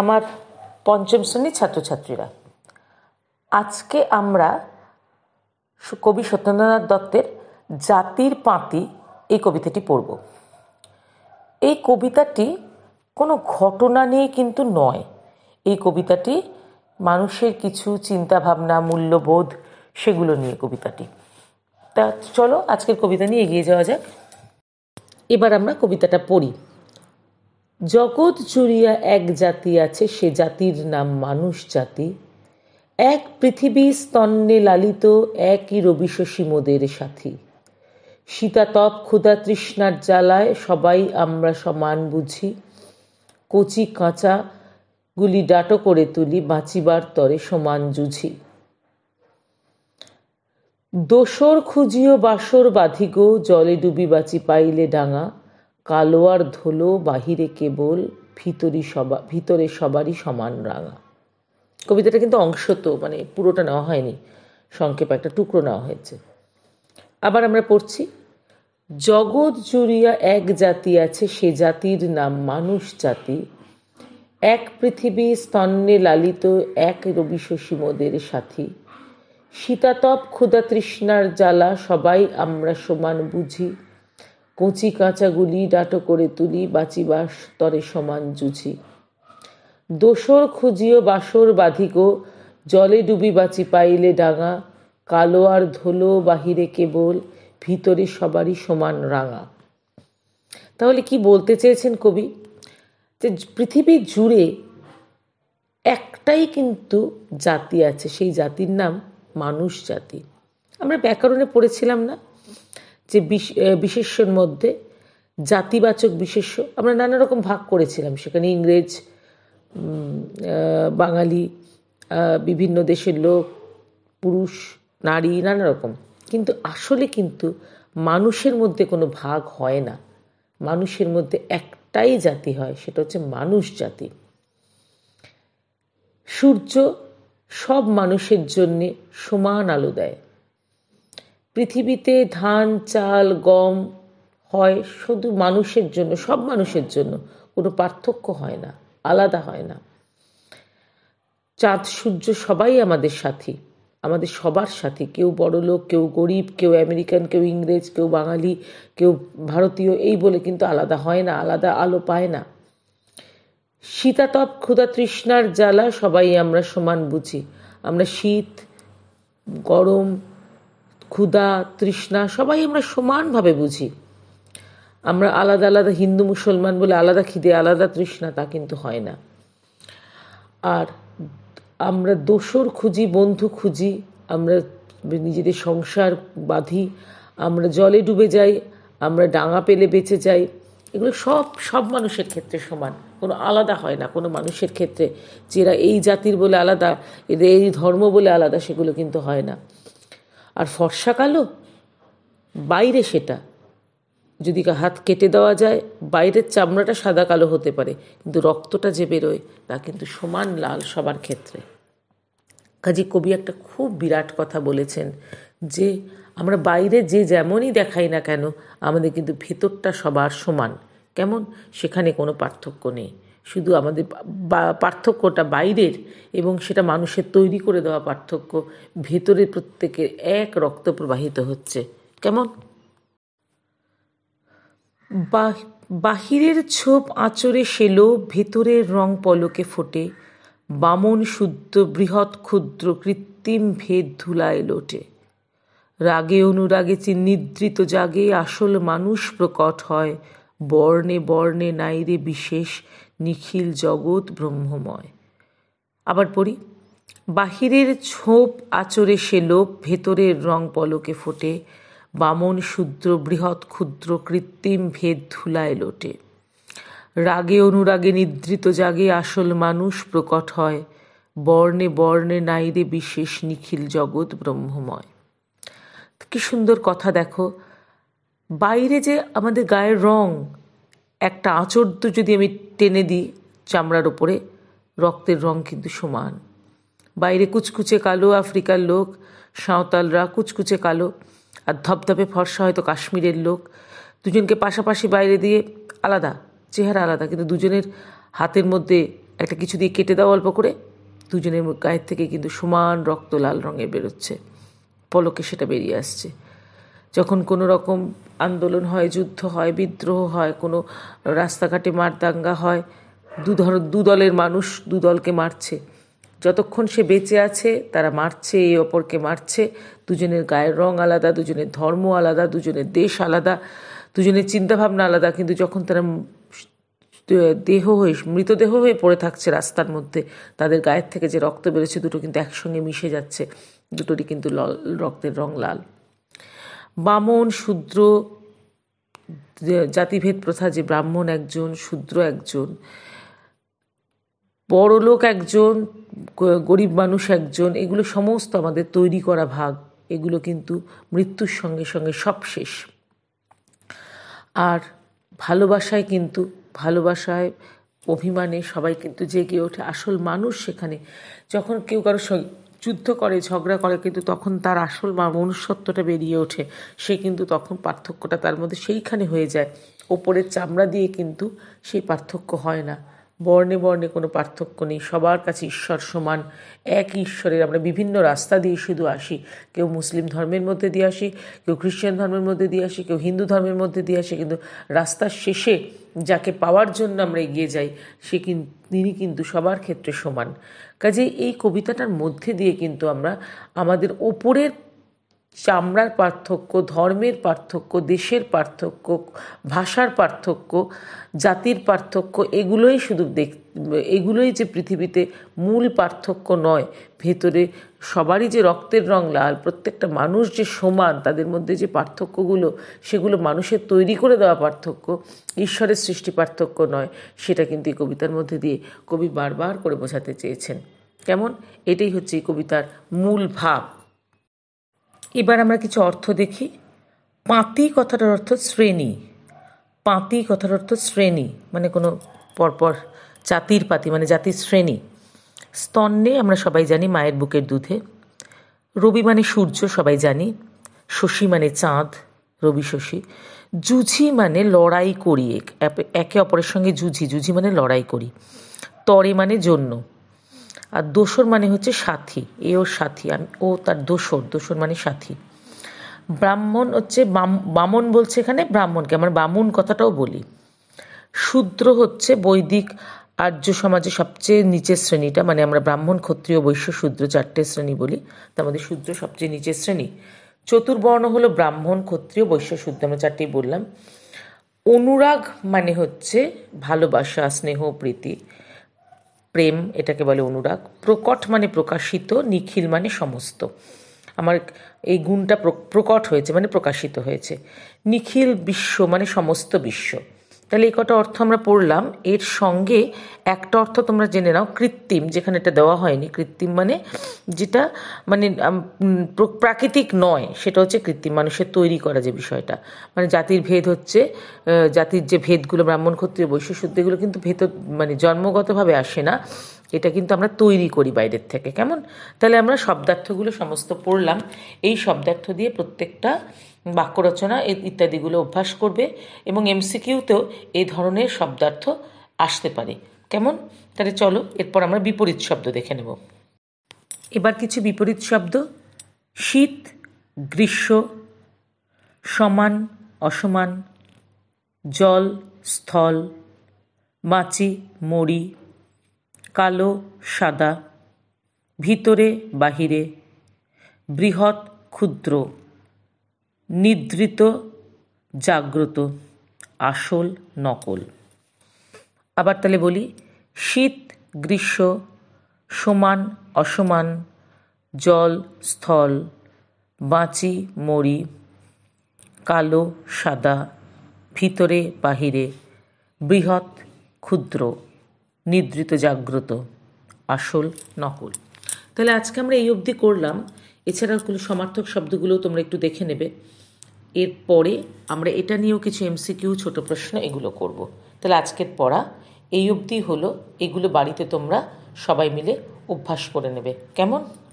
আমার পঞ্চম শ্রেণীর ছাত্রছাত্রীরা আজকে আমরা কবি সত্যেন্দ্রনাথ দত্তের জাতির পাঁতি এই কবিতাটি পড়ব এই কবিতাটি কোনো ঘটনা নিয়ে কিন্তু নয় এই কবিতাটি মানুষের কিছু চিন্তাভাবনা মূল্যবোধ সেগুলো নিয়ে কবিতাটি তা চলো আজকের কবিতা নিয়ে এগিয়ে যাওয়া যাক এবার আমরা কবিতাটা পড়ি জগৎ জুড়িয়া এক জাতি আছে সে জাতির নাম মানুষ জাতি এক পৃথিবী স্তন্নে লালিত একই রবিশশী মোদের সাথী সীতাতপ ক্ষুধা তৃষ্ণার জ্বালায় সবাই আমরা সমান বুঝি কচি কাঁচা গুলি ডাটো করে তুলি বাঁচিবার তরে সমান জুঝি দোসর খুঁজিও বাসর বাঁধিগো জলে ডুবি বাঁচি পাইলে ডাঙা কালো আর ধুলো বাহিরে কেবল ভিতরি সবা ভিতরে সবারই সমান রাঙা কবিতাটা কিন্তু অংশ তো মানে পুরোটা নেওয়া হয়নি সংক্ষেপে একটা টুকরো নেওয়া হয়েছে আবার আমরা পড়ছি জগৎ জুড়িয়া এক জাতি আছে সে জাতির নাম মানুষ জাতি এক পৃথিবী স্তন্নে লালিত এক রবি শশীমদের সাথী শীতাতপ ক্ষুধা তৃষ্ণার জ্বালা সবাই আমরা সমান বুঝি কচি কাঁচাগুলি ডাটো করে তুলি বাঁচিবার তরে সমান জুঝি দোসর খুঁজিও বাসর বাধিগো জলে ডুবি বাঁচি পাইলে ডাঙা কালো আর ধোলো বাহিরে কেবল ভিতরে সবারই সমান রাঙা তাহলে কি বলতে চেয়েছেন কবি যে পৃথিবী জুড়ে একটাই কিন্তু জাতি আছে সেই জাতির নাম মানুষ জাতি আমরা ব্যাকরণে পড়েছিলাম না যে বিশেষ্যর মধ্যে জাতিবাচক বিশেষ্য আমরা নানা রকম ভাগ করেছিলাম সেখানে ইংরেজ বাঙালি বিভিন্ন দেশের লোক পুরুষ নারী নানা রকম কিন্তু আসলে কিন্তু মানুষের মধ্যে কোনো ভাগ হয় না মানুষের মধ্যে একটাই জাতি হয় সেটা হচ্ছে মানুষ জাতি সূর্য সব মানুষের জন্যে সমান আলো দেয় পৃথিবীতে ধান চাল গম হয় শুধু মানুষের জন্য সব মানুষের জন্য কোনো পার্থক্য হয় না আলাদা হয় না চাঁদ সূর্য সবাই আমাদের সাথী আমাদের সবার সাথী কেউ বড় লোক কেউ গরিব কেউ আমেরিকান কেউ ইংরেজ কেউ বাঙালি কেউ ভারতীয় এই বলে কিন্তু আলাদা হয় না আলাদা আলো পায় না শীতাতপ ক্ষুধা তৃষ্ণার জ্বালা সবাই আমরা সমান বুঝি আমরা শীত গরম ক্ষুধা তৃষ্ণা সবাই আমরা সমানভাবে বুঝি আমরা আলাদা আলাদা হিন্দু মুসলমান বলে আলাদা খিদে আলাদা তৃষ্ণা তা কিন্তু হয় না আর আমরা দোসর খুঁজি বন্ধু খুঁজি আমরা নিজেদের সংসার বাঁধি আমরা জলে ডুবে যাই আমরা ডাঙা পেলে বেঁচে যাই এগুলো সব সব মানুষের ক্ষেত্রে সমান কোনো আলাদা হয় না কোনো মানুষের ক্ষেত্রে যেরা এই জাতির বলে আলাদা এদের এই ধর্ম বলে আলাদা সেগুলো কিন্তু হয় না আর ফর্সা কালো বাইরে সেটা যদি হাত কেটে দেওয়া যায় বাইরের চামড়াটা সাদা কালো হতে পারে কিন্তু রক্তটা যে বেরোয় তা কিন্তু সমান লাল সবার ক্ষেত্রে কাজী কবি একটা খুব বিরাট কথা বলেছেন যে আমরা বাইরে যে যেমনই দেখাই না কেন আমাদের কিন্তু ভেতরটা সবার সমান কেমন সেখানে কোনো পার্থক্য নেই শুধু আমাদের পার্থক্যটা বাইরের এবং সেটা মানুষের তৈরি করে দেওয়া পার্থক্য ভেতরে প্রত্যেকের এক রক্ত প্রবাহিত হচ্ছে কেমন বাহিরের ছোপ আঁচড়ে সেলো ভেতরের রং পলকে ফোটে বামন শুদ্ধ বৃহৎ ক্ষুদ্র কৃত্রিম ভেদ ধুলায় লোটে রাগে অনুরাগে নিদ্রিত জাগে আসল মানুষ প্রকট হয় বর্ণে বর্ণে নাইরে বিশেষ নিখিল জগৎ ব্রহ্মময় আবার পড়ি বাহিরের ছোপ আচরে সে লোপ ভেতরের রং পলকে ফোটে বামন শূদ্র বৃহৎ ক্ষুদ্র কৃত্রিম ভেদ ধুলায় লোটে রাগে অনুরাগে নিদ্রিত জাগে আসল মানুষ প্রকট হয় বর্ণে বর্ণে নাইরে বিশেষ নিখিল জগৎ ব্রহ্মময় কি সুন্দর কথা দেখো বাইরে যে আমাদের গায়ের রং একটা আঁচড় যদি আমি টেনে দিই চামড়ার ওপরে রক্তের রং কিন্তু সমান বাইরে কুচকুচে কালো আফ্রিকার লোক সাঁওতালরা কুচকুচে কালো আর ধপধপে ফর্সা হয়তো কাশ্মীরের লোক দুজনকে পাশাপাশি বাইরে দিয়ে আলাদা চেহারা আলাদা কিন্তু দুজনের হাতের মধ্যে একটা কিছু দিয়ে কেটে দাও অল্প করে দুজনের গায়ের থেকে কিন্তু সমান রক্ত লাল রঙে বেরোচ্ছে পলকে সেটা বেরিয়ে আসছে যখন কোনো রকম আন্দোলন হয় যুদ্ধ হয় বিদ্রোহ হয় কোনো রাস্তাঘাটে মারদাঙ্গা হয় দু দুদলের দু দলের মানুষ দু দলকে মারছে যতক্ষণ সে বেঁচে আছে তারা মারছে এই অপরকে মারছে দুজনের গায়ের রং আলাদা দুজনের ধর্ম আলাদা দুজনের দেশ আলাদা দুজনের চিন্তাভাবনা আলাদা কিন্তু যখন তারা দেহ হয়ে মৃতদেহ হয়ে পড়ে থাকছে রাস্তার মধ্যে তাদের গায়ের থেকে যে রক্ত বেরোচ্ছে দুটো কিন্তু একসঙ্গে মিশে যাচ্ছে দুটোরই কিন্তু রক্তের রং লাল বামন শূদ্র জাতিভেদ প্রথা যে ব্রাহ্মণ একজন শূদ্র একজন বড়লোক একজন গরিব মানুষ একজন এগুলো সমস্ত আমাদের তৈরি করা ভাগ এগুলো কিন্তু মৃত্যুর সঙ্গে সঙ্গে সব শেষ আর ভালোবাসায় কিন্তু ভালোবাসায় অভিমানে সবাই কিন্তু জেগে ওঠে আসল মানুষ সেখানে যখন কেউ কারোর সঙ্গে যুদ্ধ করে ঝগড়া করে কিন্তু তখন তার আসল মনুষ্যত্বটা বেরিয়ে ওঠে সে কিন্তু তখন পার্থক্যটা তার মধ্যে সেইখানে হয়ে যায় ওপরের চামড়া দিয়ে কিন্তু সেই পার্থক্য হয় না বর্ণে বর্ণে কোনো পার্থক্য নেই সবার কাছে ঈশ্বর সমান এক ঈশ্বরের আমরা বিভিন্ন রাস্তা দিয়ে শুধু আসি কেউ মুসলিম ধর্মের মধ্যে দিয়ে আসি কেউ খ্রিশ্চান ধর্মের মধ্যে দিয়ে আসি কেউ হিন্দু ধর্মের মধ্যে দিয়ে আসি কিন্তু রাস্তার শেষে যাকে পাওয়ার জন্য আমরা এগিয়ে যাই সে কিন্তু তিনি কিন্তু সবার ক্ষেত্রে সমান কাজে এই কবিতাটার মধ্যে দিয়ে কিন্তু আমরা আমাদের ওপরের চামড়ার পার্থক্য ধর্মের পার্থক্য দেশের পার্থক্য ভাষার পার্থক্য জাতির পার্থক্য এগুলোই শুধু দেখ এগুলোই যে পৃথিবীতে মূল পার্থক্য নয় ভেতরে সবারই যে রক্তের রং লাল প্রত্যেকটা মানুষ যে সমান তাদের মধ্যে যে পার্থক্যগুলো সেগুলো মানুষের তৈরি করে দেওয়া পার্থক্য ঈশ্বরের সৃষ্টি পার্থক্য নয় সেটা কিন্তু এই কবিতার মধ্যে দিয়ে কবি বারবার করে বোঝাতে চেয়েছেন কেমন এটাই হচ্ছে এই কবিতার মূল ভাব এবার আমরা কিছু অর্থ দেখি পাঁতি কথাটার অর্থ শ্রেণী পাঁতি কথার অর্থ শ্রেণী মানে কোনো পরপর জাতির পাতি মানে জাতির শ্রেণী স্তন্নে আমরা সবাই জানি মায়ের বুকের দুধে রবি মানে সূর্য সবাই জানি শশী মানে চাঁদ রবি শশী জুঝি মানে লড়াই করি একে অপরের সঙ্গে জুঝি জুঝি মানে লড়াই করি তরে মানে জন্য আর দোসর মানে হচ্ছে সাথী এ ও সাথী আমি ও তার দোসর দোসর মানে সাথী ব্রাহ্মণ হচ্ছে বামন বলছে এখানে ব্রাহ্মণকে আমরা বামন কথাটাও বলি শূদ্র হচ্ছে বৈদিক আর্য সমাজে সবচেয়ে নিচের শ্রেণীটা মানে আমরা ব্রাহ্মণ ক্ষত্রিয় বৈশ্য শূদ্র চারটে শ্রেণী বলি তার মধ্যে শূদ্র সবচেয়ে নিচের শ্রেণী চতুর্বর্ণ হলো ব্রাহ্মণ ক্ষত্রিয় বৈশ্য শূদ্র আমরা চারটেই বললাম অনুরাগ মানে হচ্ছে ভালোবাসা স্নেহ প্রীতি প্রেম এটাকে বলে অনুরাগ প্রকট মানে প্রকাশিত নিখিল মানে সমস্ত আমার এই গুণটা প্রকট হয়েছে মানে প্রকাশিত হয়েছে নিখিল বিশ্ব মানে সমস্ত বিশ্ব তাহলে এই কটা অর্থ আমরা পড়লাম এর সঙ্গে একটা অর্থ তোমরা জেনে নাও কৃত্রিম যেখানে এটা দেওয়া হয়নি কৃত্রিম মানে যেটা মানে প্রাকৃতিক নয় সেটা হচ্ছে কৃত্রিম মানুষের তৈরি করা যে বিষয়টা মানে জাতির ভেদ হচ্ছে জাতির যে ভেদগুলো ব্রাহ্মণ ক্ষত্রিয় বৈশ্য শুদ্ধ এগুলো কিন্তু ভেতর মানে জন্মগতভাবে আসে না এটা কিন্তু আমরা তৈরি করি বাইরের থেকে কেমন তাহলে আমরা শব্দার্থগুলো সমস্ত পড়লাম এই শব্দার্থ দিয়ে প্রত্যেকটা বাক্য রচনা ইত্যাদিগুলো অভ্যাস করবে এবং এমসিকিউতেও এই ধরনের শব্দার্থ আসতে পারে কেমন তাহলে চলো এরপর আমরা বিপরীত শব্দ দেখে নেব এবার কিছু বিপরীত শব্দ শীত গ্রীষ্ম সমান অসমান জল স্থল মাছি মরি কালো সাদা ভিতরে বাহিরে বৃহৎ ক্ষুদ্র নিদ্রিত জাগ্রত আসল নকল আবার তাহলে বলি শীত গ্রীষ্ম সমান অসমান জল স্থল বাঁচি মরি কালো সাদা ভিতরে বাহিরে বৃহৎ ক্ষুদ্র নিদ্রিত জাগ্রত আসল নকল তাহলে আজকে আমরা এই অবধি করলাম এছাড়াও সমার্থক শব্দগুলো তোমরা একটু দেখে নেবে এরপরে আমরা এটা নিয়েও কিছু এমসিকিউ ছোট প্রশ্ন এগুলো করব। তাহলে আজকের পড়া এই অবধি হলো এগুলো বাড়িতে তোমরা সবাই মিলে অভ্যাস করে নেবে কেমন